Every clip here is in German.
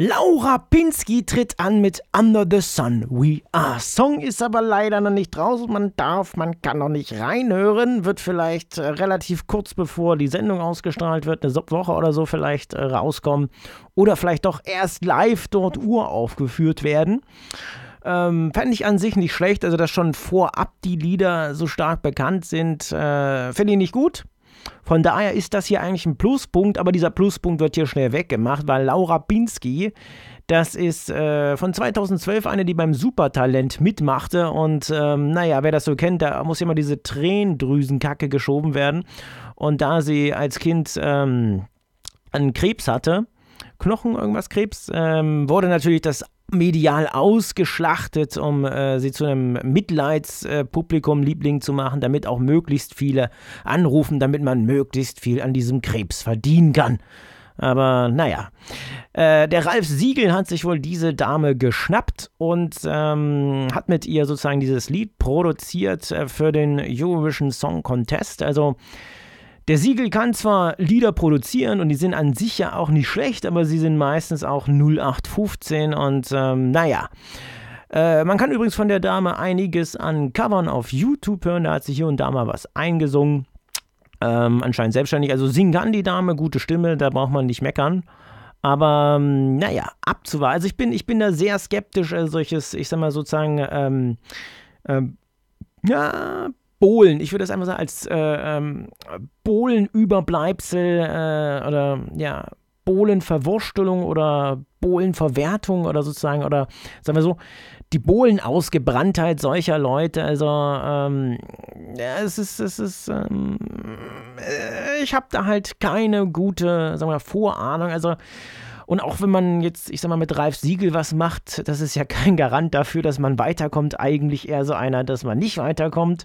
Laura Pinsky tritt an mit Under the Sun We Are. Song ist aber leider noch nicht draußen. Man darf, man kann noch nicht reinhören. Wird vielleicht äh, relativ kurz bevor die Sendung ausgestrahlt wird, eine Woche oder so vielleicht äh, rauskommen. Oder vielleicht doch erst live dort uraufgeführt werden. Ähm, fände ich an sich nicht schlecht, also dass schon vorab die Lieder so stark bekannt sind, äh, finde ich nicht gut. Von daher ist das hier eigentlich ein Pluspunkt, aber dieser Pluspunkt wird hier schnell weggemacht, weil Laura Binsky, das ist äh, von 2012 eine, die beim Supertalent mitmachte. Und ähm, naja, wer das so kennt, da muss immer diese Tränendrüsenkacke geschoben werden. Und da sie als Kind ähm, einen Krebs hatte, Knochen, irgendwas Krebs, ähm, wurde natürlich das medial ausgeschlachtet, um äh, sie zu einem Mitleidspublikum Liebling zu machen, damit auch möglichst viele anrufen, damit man möglichst viel an diesem Krebs verdienen kann. Aber naja, äh, der Ralf Siegel hat sich wohl diese Dame geschnappt und ähm, hat mit ihr sozusagen dieses Lied produziert äh, für den Eurovision Song Contest. Also der Siegel kann zwar Lieder produzieren und die sind an sich ja auch nicht schlecht, aber sie sind meistens auch 0815 und ähm, naja. Äh, man kann übrigens von der Dame einiges an Covern auf YouTube hören, da hat sie hier und da mal was eingesungen. Ähm, anscheinend selbstständig. Also singen kann die Dame, gute Stimme, da braucht man nicht meckern. Aber ähm, naja, abzuwarten. Also ich bin, ich bin da sehr skeptisch, äh, solches, ich sag mal sozusagen, ähm, äh, ja, Bohlen, ich würde das einfach sagen, als äh, ähm, Bohlenüberbleibsel äh, oder ja, Bohlenverwurstelung oder Bohlenverwertung oder sozusagen, oder sagen wir so, die Bohlenausgebranntheit solcher Leute. Also, ähm, ja, es ist, es ist, ähm, äh, ich habe da halt keine gute, sagen wir, Vorahnung. Also, und auch wenn man jetzt, ich sag mal, mit Ralf Siegel was macht, das ist ja kein Garant dafür, dass man weiterkommt. Eigentlich eher so einer, dass man nicht weiterkommt.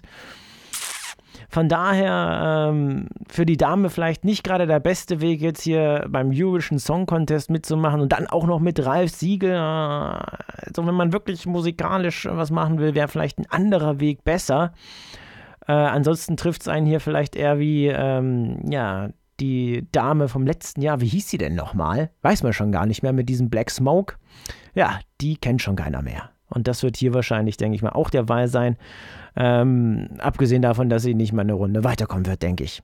Von daher ähm, für die Dame vielleicht nicht gerade der beste Weg, jetzt hier beim Eurovision Song Contest mitzumachen und dann auch noch mit Ralf Siegel. Also wenn man wirklich musikalisch was machen will, wäre vielleicht ein anderer Weg besser. Äh, ansonsten trifft es einen hier vielleicht eher wie, ähm, ja, die Dame vom letzten Jahr, wie hieß sie denn nochmal? Weiß man schon gar nicht mehr mit diesem Black Smoke. Ja, die kennt schon keiner mehr. Und das wird hier wahrscheinlich, denke ich mal, auch der Fall sein. Ähm, abgesehen davon, dass sie nicht mal eine Runde weiterkommen wird, denke ich.